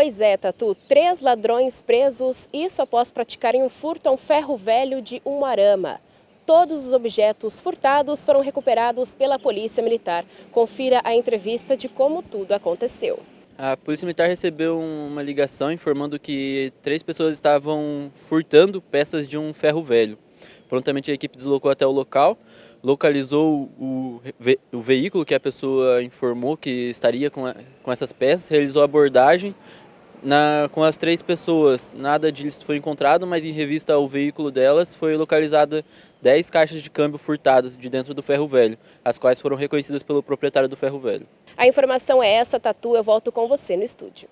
Pois é, Tatu, três ladrões presos, isso após praticarem um furto a um ferro velho de arama. Todos os objetos furtados foram recuperados pela Polícia Militar. Confira a entrevista de como tudo aconteceu. A Polícia Militar recebeu uma ligação informando que três pessoas estavam furtando peças de um ferro velho. Prontamente a equipe deslocou até o local, localizou o, ve o veículo que a pessoa informou que estaria com, a, com essas peças, realizou a abordagem na, com as três pessoas, nada disso foi encontrado, mas em revista ao veículo delas foi localizada 10 caixas de câmbio furtadas de dentro do ferro velho, as quais foram reconhecidas pelo proprietário do ferro velho. A informação é essa, Tatu. Eu volto com você no estúdio.